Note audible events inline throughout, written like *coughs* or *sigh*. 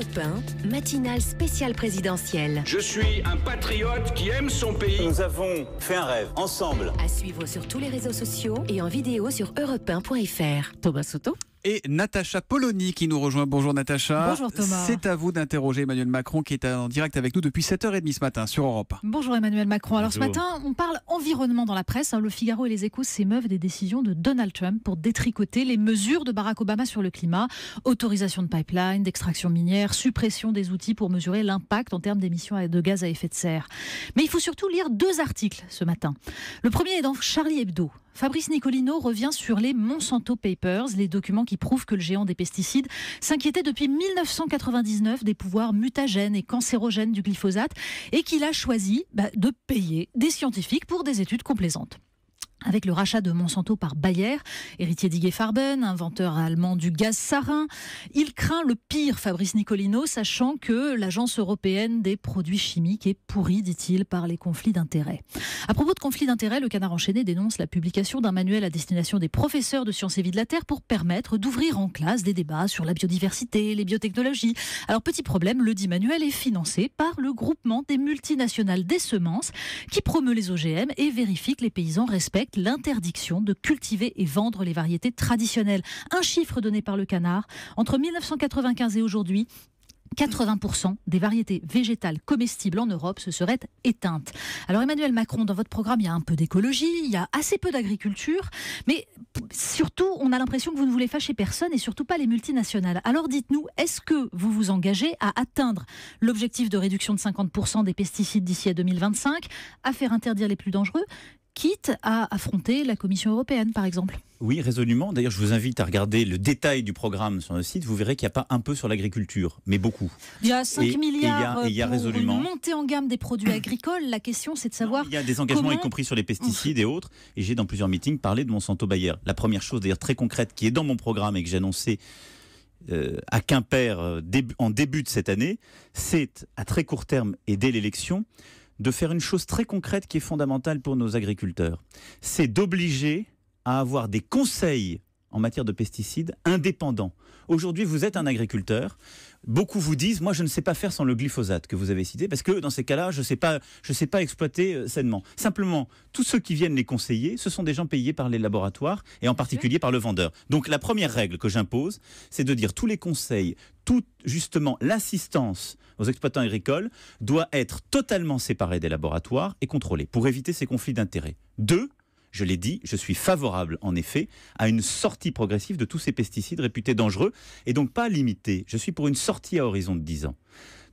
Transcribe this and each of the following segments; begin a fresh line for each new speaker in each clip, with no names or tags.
Europe 1, matinale spéciale présidentielle.
Je suis un patriote qui aime son pays. Nous avons fait un rêve, ensemble. À suivre
sur tous les réseaux sociaux et en vidéo sur europe1.fr. Thomas Soto
et Natacha Poloni qui nous rejoint. Bonjour Natacha. Bonjour Thomas. C'est à vous d'interroger Emmanuel Macron qui est en direct avec nous depuis 7h30 ce matin sur Europe.
Bonjour Emmanuel Macron. Alors ce matin, on parle environnement dans la presse. Hein. Le Figaro et les Échos s'émeuvent des décisions de Donald Trump pour détricoter les mesures de Barack Obama sur le climat. Autorisation de pipeline, d'extraction minière, suppression des outils pour mesurer l'impact en termes d'émissions de gaz à effet de serre. Mais il faut surtout lire deux articles ce matin. Le premier est dans Charlie Hebdo. Fabrice Nicolino revient sur les Monsanto Papers, les documents qui prouvent que le géant des pesticides s'inquiétait depuis 1999 des pouvoirs mutagènes et cancérogènes du glyphosate et qu'il a choisi bah, de payer des scientifiques pour des études complaisantes avec le rachat de Monsanto par Bayer, héritier d'Igué Farben, inventeur allemand du gaz sarin. Il craint le pire, Fabrice Nicolino, sachant que l'Agence européenne des produits chimiques est pourrie, dit-il, par les conflits d'intérêts. À propos de conflits d'intérêts, le canard enchaîné dénonce la publication d'un manuel à destination des professeurs de sciences et vie de la Terre pour permettre d'ouvrir en classe des débats sur la biodiversité, les biotechnologies. Alors, petit problème, le dit manuel est financé par le groupement des multinationales des semences qui promeut les OGM et vérifie que les paysans respectent l'interdiction de cultiver et vendre les variétés traditionnelles. Un chiffre donné par le canard, entre 1995 et aujourd'hui, 80% des variétés végétales comestibles en Europe se seraient éteintes. Alors Emmanuel Macron, dans votre programme, il y a un peu d'écologie, il y a assez peu d'agriculture, mais surtout, on a l'impression que vous ne voulez fâcher personne et surtout pas les multinationales. Alors dites-nous, est-ce que vous vous engagez à atteindre l'objectif de réduction de 50% des pesticides d'ici à 2025, à faire interdire les plus dangereux quitte à affronter la Commission européenne, par exemple.
Oui, résolument. D'ailleurs, je vous invite à regarder le détail du programme sur le site. Vous verrez qu'il n'y a pas un peu sur l'agriculture, mais beaucoup. Il y a 5 milliards pour une montée
en gamme des produits *coughs* agricoles. La question, c'est de savoir... il y a des engagements, y compris
sur les pesticides et autres. Et j'ai, dans plusieurs meetings, parlé de Monsanto Bayer. La première chose, d'ailleurs, très concrète, qui est dans mon programme et que j'ai annoncé euh, à Quimper euh, en début de cette année, c'est à très court terme et dès l'élection de faire une chose très concrète qui est fondamentale pour nos agriculteurs. C'est d'obliger à avoir des conseils en matière de pesticides indépendant. Aujourd'hui, vous êtes un agriculteur. Beaucoup vous disent, moi, je ne sais pas faire sans le glyphosate que vous avez cité, parce que dans ces cas-là, je ne sais pas, je sais pas exploiter euh, sainement. Simplement, tous ceux qui viennent les conseiller, ce sont des gens payés par les laboratoires et en particulier par le vendeur. Donc, la première règle que j'impose, c'est de dire tous les conseils, tout justement l'assistance aux exploitants agricoles doit être totalement séparée des laboratoires et contrôlée pour éviter ces conflits d'intérêts. Deux, je l'ai dit, je suis favorable en effet à une sortie progressive de tous ces pesticides réputés dangereux et donc pas limitée. Je suis pour une sortie à horizon de 10 ans.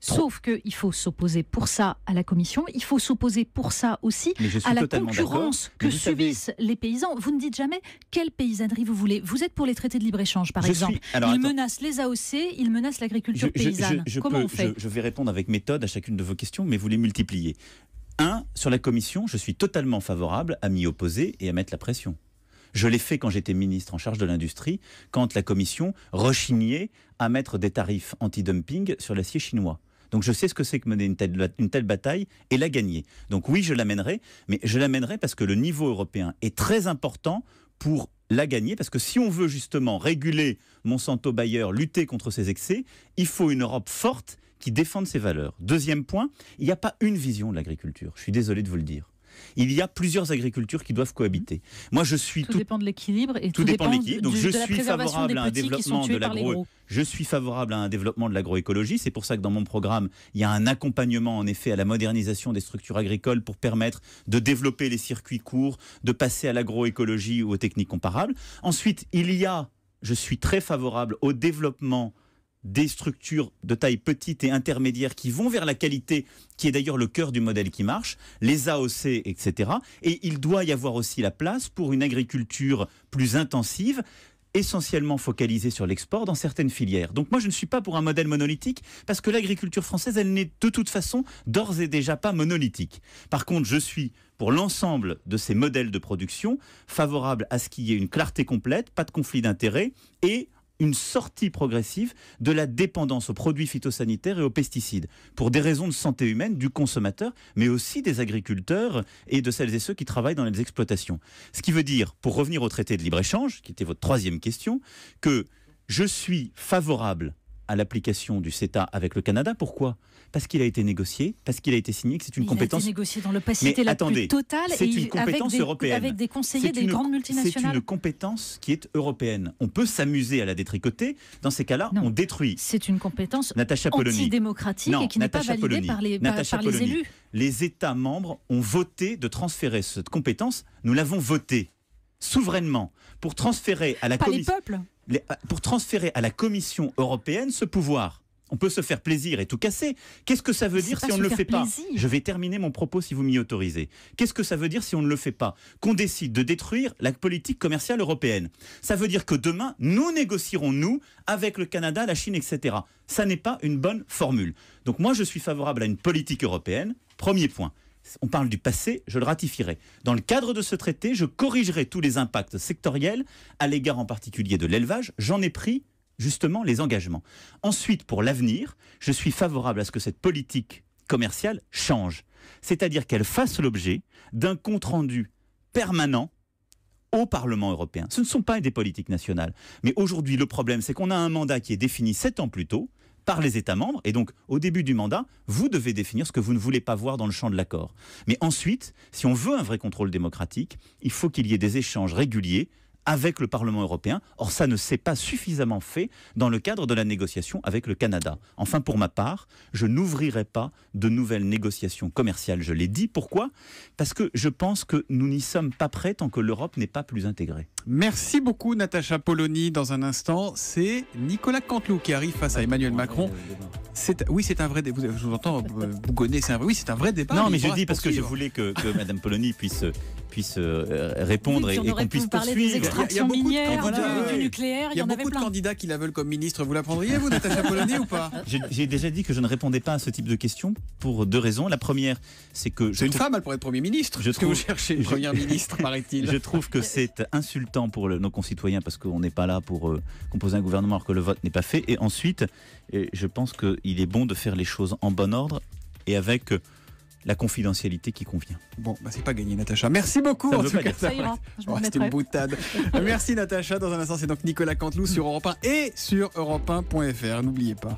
Sauf qu'il faut s'opposer pour ça à la Commission, il faut s'opposer pour ça aussi à la concurrence que subissent les paysans. Vous ne dites jamais quelle paysannerie vous voulez. Vous êtes pour les traités de libre-échange, par exemple. ils menacent les AOC, ils menacent l'agriculture paysanne. Comment on fait je,
vais répondre avec méthode à chacune de vos questions, mais vous les multipliez sur la commission, je suis totalement favorable à m'y opposer et à mettre la pression. Je l'ai fait quand j'étais ministre en charge de l'industrie, quand la commission rechignait à mettre des tarifs anti-dumping sur l'acier chinois. Donc je sais ce que c'est que mener une telle, une telle, bataille et la gagner. Donc oui, je l'amènerai, mais je l'amènerai parce que le niveau européen est très important pour la gagner, parce que si on veut justement réguler Monsanto-Bayer, lutter contre ses excès, il faut une Europe forte qui défendent ces valeurs. Deuxième point, il n'y a pas une vision de l'agriculture. Je suis désolé de vous le dire. Il y a plusieurs agricultures qui doivent cohabiter. Moi, je suis tout, dépend
de l'équilibre et tout, dépend de l'équilibre. je, suis favorable à un développement de
Je suis favorable à un développement de l'agroécologie. C'est pour ça que dans mon programme, il y a un accompagnement en effet à la modernisation des structures agricoles pour permettre de développer les circuits courts, de passer à l'agroécologie ou aux techniques comparables. Ensuite, il y a, je suis très favorable au développement des structures de taille petite et intermédiaire qui vont vers la qualité, qui est d'ailleurs le cœur du modèle qui marche, les AOC, etc. Et il doit y avoir aussi la place pour une agriculture plus intensive essentiellement focalisée sur l'export dans certaines filières. Donc moi je ne suis pas pour un modèle monolithique parce que l'agriculture française elle n'est de toute façon d'ores et déjà pas monolithique. Par contre je suis pour l'ensemble de ces modèles de production favorable à ce qu'il y ait une clarté complète, pas de conflit d'intérêts et une sortie progressive de la dépendance aux produits phytosanitaires et aux pesticides, pour des raisons de santé humaine du consommateur, mais aussi des agriculteurs et de celles et ceux qui travaillent dans les exploitations. Ce qui veut dire, pour revenir au traité de libre-échange, qui était votre troisième question, que je suis favorable à l'application du CETA avec le Canada. Pourquoi Parce qu'il a été négocié, parce qu'il a été signé, que c'est une il compétence. A été négocié dans le passé, la plus totale. C'est une compétence avec des, européenne. Avec des conseillers des grandes multinationales. C'est une compétence qui est européenne. On peut s'amuser à la détricoter. Dans ces cas-là, on détruit. C'est une compétence antidémocratique et qui n'est pas validée par les, par, par les élus. Les États membres ont voté de transférer cette compétence. Nous l'avons votée souverainement pour transférer à la commission euh, pour transférer à la Commission européenne ce pouvoir. On peut se faire plaisir et tout casser. Qu'est-ce que ça veut dire si on ne le fait pas Je vais terminer mon propos si vous m'y autorisez. Qu'est-ce que ça veut dire si on ne le fait pas Qu'on décide de détruire la politique commerciale européenne. Ça veut dire que demain, nous négocierons, nous, avec le Canada, la Chine, etc. Ça n'est pas une bonne formule. Donc moi, je suis favorable à une politique européenne. Premier point on parle du passé, je le ratifierai. Dans le cadre de ce traité, je corrigerai tous les impacts sectoriels à l'égard en particulier de l'élevage. J'en ai pris justement les engagements. Ensuite, pour l'avenir, je suis favorable à ce que cette politique commerciale change, c'est-à-dire qu'elle fasse l'objet d'un compte-rendu permanent au Parlement européen. Ce ne sont pas des politiques nationales. Mais aujourd'hui, le problème, c'est qu'on a un mandat qui est défini sept ans plus tôt, par les États membres. Et donc, au début du mandat, vous devez définir ce que vous ne voulez pas voir dans le champ de l'accord. Mais ensuite, si on veut un vrai contrôle démocratique, il faut qu'il y ait des échanges réguliers avec le Parlement européen. Or, ça ne s'est pas suffisamment fait dans le cadre de la négociation avec le Canada. Enfin, pour ma part, je n'ouvrirai pas de nouvelles négociations commerciales. Je l'ai dit. Pourquoi Parce que je pense que nous n'y sommes pas prêts tant que l'Europe n'est pas plus intégrée. Merci beaucoup Natacha Polony Dans un instant, c'est Nicolas Canteloup qui arrive face à Emmanuel Macron. oui, c'est un vrai débat. Je vous entends euh, bougonner, un, oui, c'est un vrai débat. Non, mais, je dis parce que je voulais que, que Madame Polony puisse puisse euh, répondre et, qu'on puisse poursuivre. il y a, beaucoup de candidats qui la veulent comme ministre. Vous la prendriez, vous, Natacha *laughs* Polony ou pas j'ai, déjà dit que je ne répondais pas à ce type de questions pour deux raisons. La première, c'est que... c'est une femme, elle pourrait être Premier ministre. Je ce que vous cherchez, Premier *laughs* ministre, paraît-il. Je trouve que c'est insultant temps pour nos concitoyens parce qu'on n'est pas là pour euh, composer un gouvernement alors que le vote n'est pas fait. Et ensuite, je pense qu'il est bon de faire les choses en bon ordre et avec euh, la confidentialité qui convient. Bon, bah c'est pas gagné, Natacha. Merci beaucoup. *laughs* Oh, c'était une boutade. Euh, merci, Natacha. Dans un instant, c'est donc Nicolas Cantelou sur Europe 1 et sur europe1.fr. N'oubliez pas.